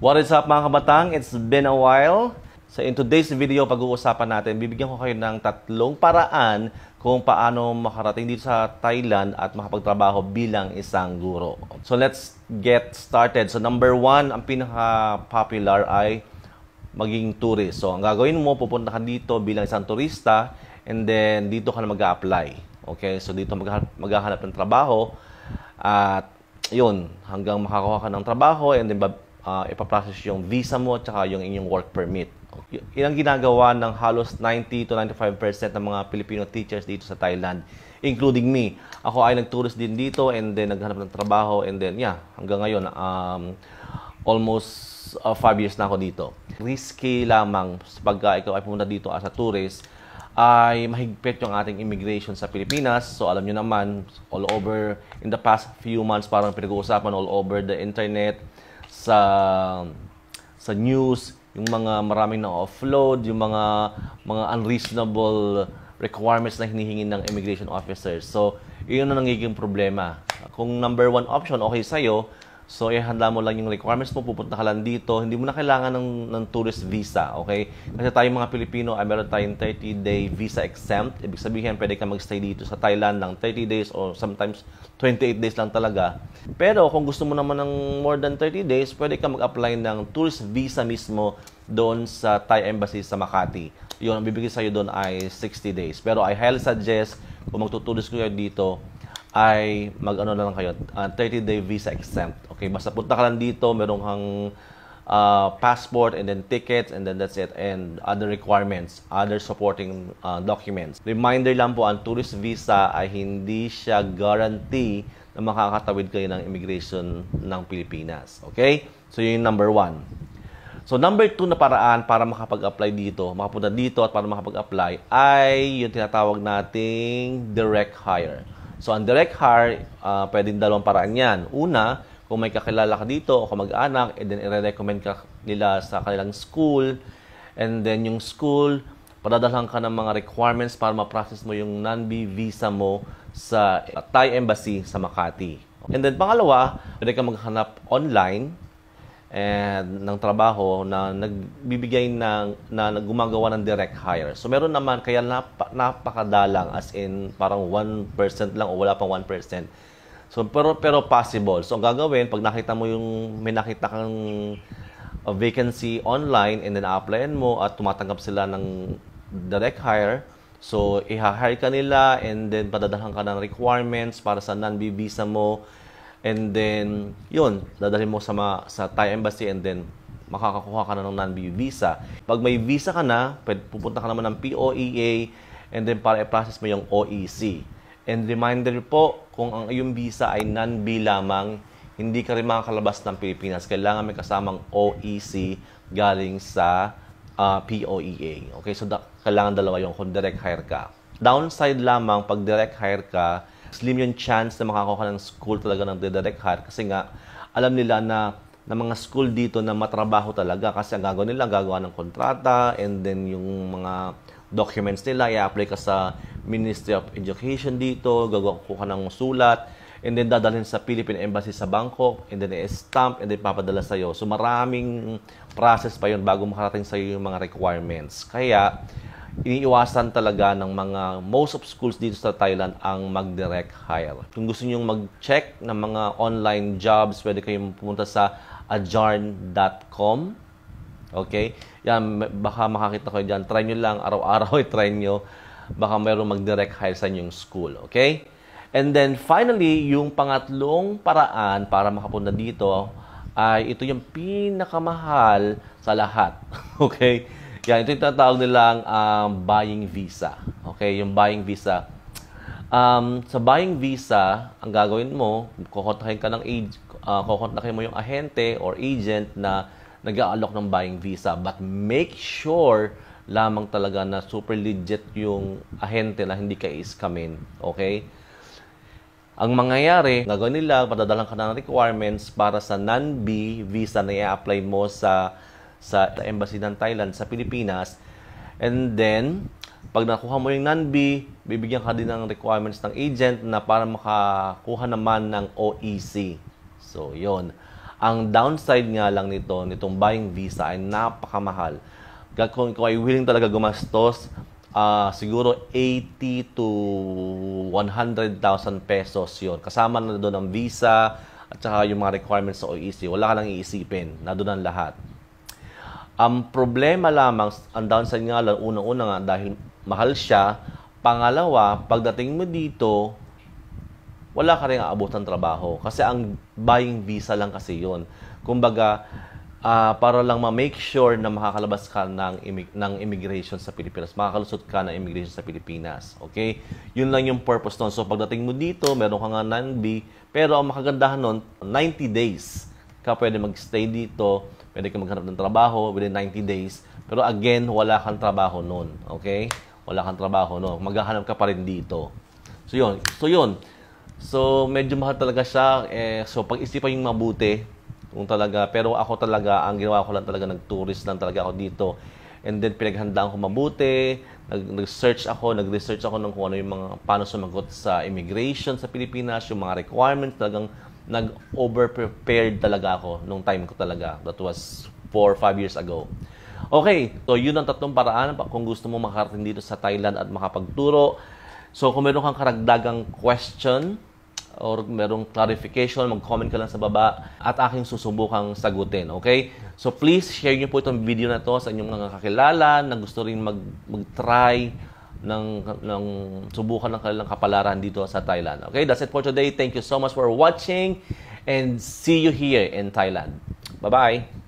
What is up mga kabatang? It's been a while. So in today's video, pag-uusapan natin, bibigyan ko kayo ng tatlong paraan kung paano makarating dito sa Thailand at makapagtrabaho bilang isang guro. So let's get started. So number one, ang pinaka-popular ay maging tourist. So ang gagawin mo, pupunta ka dito bilang isang turista and then dito ka na mag-apply. Okay, so dito maghahanap ng trabaho at yun, hanggang makakuha ka ng trabaho and then uh, ipaprocess yung visa mo at saka yung inyong work permit. Yan ang ginagawa ng halos 90 to 95% ng mga Filipino teachers dito sa Thailand, including me. Ako ay nag-tourist din dito and then naghanap ng trabaho and then yeah, hanggang ngayon um, almost 5 uh, years na ako dito. Risky lamang pagka uh, ikaw ay pumunta dito as a tourist ay mahigpit yung ating immigration sa Pilipinas. So alam nyo naman, all over, in the past few months, parang pinag-uusapan all over the internet, sa sa news, yung mga maraming na-offload, yung mga mga unreasonable requirements na hinihingi ng immigration officers. So, yun ang nangiging problema. Kung number one option, okay sa'yo, So, ihanda eh, mo lang yung requirements mo, pupunta ka lang dito. Hindi mo na kailangan ng, ng tourist visa, okay? Kasi tayong mga Pilipino, ay ah, meron tayong 30-day visa exempt. Ibig sabihin, pwede ka magstay dito sa Thailand ng 30 days or sometimes 28 days lang talaga. Pero kung gusto mo naman ng more than 30 days, pwede ka mag-apply ng tourist visa mismo doon sa Thai Embassy sa Makati. Yun, ang bibigay sa'yo doon ay 60 days. Pero I highly suggest, kung magtutulis kayo dito, ay mag-ano na lang kayo, uh, ah, 30-day visa exempt. Okay, basta punta ka lang dito, merong kang uh, ah, passport and then tickets and then that's it and other requirements, other supporting uh, documents. Reminder lang po, ang tourist visa ay hindi siya guarantee na makakatawid kayo ng immigration ng Pilipinas. Okay? So, yun yung number one. So, number two na paraan para makapag-apply dito, makapunta dito at para makapag-apply ay yung tinatawag nating direct hire. So, ang direct hire, uh, pwedeng dalawang paraan yan. Una, kung may kakilala ka dito o kamag-anak, and eh, then i-recommend ka nila sa kanilang school, and then yung school, padadalhan ka ng mga requirements para ma-process mo yung non-B visa mo sa uh, Thai Embassy sa Makati. And then pangalawa, pwede ka maghanap online and ng trabaho na nagbibigay ng na, na gumagawa ng direct hire. So meron naman kaya nap, napakadalang as in parang 1% lang o wala pang 1%. So pero pero possible. So ang gagawin pag nakita mo yung may nakita kang uh, vacancy online and then applyan mo at tumatanggap sila ng direct hire, so iha-hire ka nila and then padadalhan ka ng requirements para sa non-visa mo And then, yun, dadalhin mo sa, ma- sa Thai Embassy and then makakakuha ka na ng non-BU visa. Pag may visa ka na, pupunta ka naman ng POEA and then para i-process mo yung OEC. And reminder po, kung ang iyong visa ay non-B lamang, hindi ka rin makakalabas ng Pilipinas. Kailangan may kasamang OEC galing sa uh, ah, POEA. Okay, so da- kailangan dalawa yung kung direct hire ka. Downside lamang, pag direct hire ka, Slim yung chance na makakuha ng school talaga ng direct hire kasi nga alam nila na na mga school dito na matrabaho talaga kasi ang gagawin nila gagawa ng kontrata and then yung mga documents nila i-apply ka sa Ministry of Education dito gagawa ka ng sulat and then dadalhin sa Philippine Embassy sa Bangkok and then i-stamp and then papadala sa iyo so maraming process pa yun bago makarating sa iyo yung mga requirements kaya iniiwasan talaga ng mga most of schools dito sa Thailand ang mag-direct hire. Kung gusto niyo mag-check ng mga online jobs, pwede kayong pumunta sa ajarn.com. Okay? Yan, baka makakita kayo dyan. Try nyo lang, araw-araw i-try nyo. Baka mayroong mag-direct hire sa inyong school. Okay? And then finally, yung pangatlong paraan para makapunta dito ay ito yung pinakamahal sa lahat. Okay? Yan, ito yung tinatawag nilang um, buying visa. Okay, yung buying visa. Um, sa buying visa, ang gagawin mo, kukontakin ka ng age, uh, kukontakin mo yung ahente or agent na nag-aalok ng buying visa. But make sure lamang talaga na super legit yung ahente na hindi ka iskamin. Okay? Ang mangyayari, gagawin nila, padadalan ka na ng requirements para sa non-B visa na i-apply mo sa sa embassy ng Thailand sa Pilipinas. And then, pag nakuha mo yung non-B, bibigyan ka din ng requirements ng agent na para makakuha naman ng OEC. So, yon. Ang downside nga lang nito, nitong buying visa ay napakamahal. Kung, kung ay willing talaga gumastos, uh, siguro 80 to 100,000 pesos yon Kasama na doon ang visa at saka yung mga requirements sa OEC. Wala ka nang iisipin. Na doon ang lahat. Ang problema lamang, ang downside nga lang, unang-una nga, dahil mahal siya. Pangalawa, pagdating mo dito, wala ka rin aabot ng trabaho. Kasi ang buying visa lang kasi yon Kumbaga, uh, para lang ma-make sure na makakalabas ka ng, imig- ng immigration sa Pilipinas. Makakalusot ka ng immigration sa Pilipinas. Okay? Yun lang yung purpose nun. So, pagdating mo dito, meron ka nga non-B. Pero ang makagandahan nun, 90 days ka pwede magstay dito pwede kang maghanap ng trabaho within 90 days. Pero again, wala kang trabaho noon. Okay? Wala kang trabaho noon. Maghahanap ka pa rin dito. So, yun. So, yun. So, medyo mahal talaga siya. Eh, so, pag-isipan yung mabuti. Kung talaga, pero ako talaga, ang ginawa ko lang talaga, nag-tourist lang talaga ako dito. And then, pinaghandaan ko mabuti. nag search ako, nag-research ako ng kung ano yung mga, paano sumagot sa immigration sa Pilipinas, yung mga requirements, talagang nag overprepared talaga ako nung time ko talaga. That was 4 or 5 years ago. Okay, so yun ang tatlong paraan kung gusto mo makarating dito sa Thailand at makapagturo. So kung meron kang karagdagang question or merong clarification, mag-comment ka lang sa baba at aking susubukang sagutin, okay? So please share niyo po itong video na to sa inyong mga kakilala na gusto rin mag- mag-try ng, ng subukan ng kanilang kapalaran dito sa Thailand. Okay, that's it for today. Thank you so much for watching and see you here in Thailand. Bye-bye!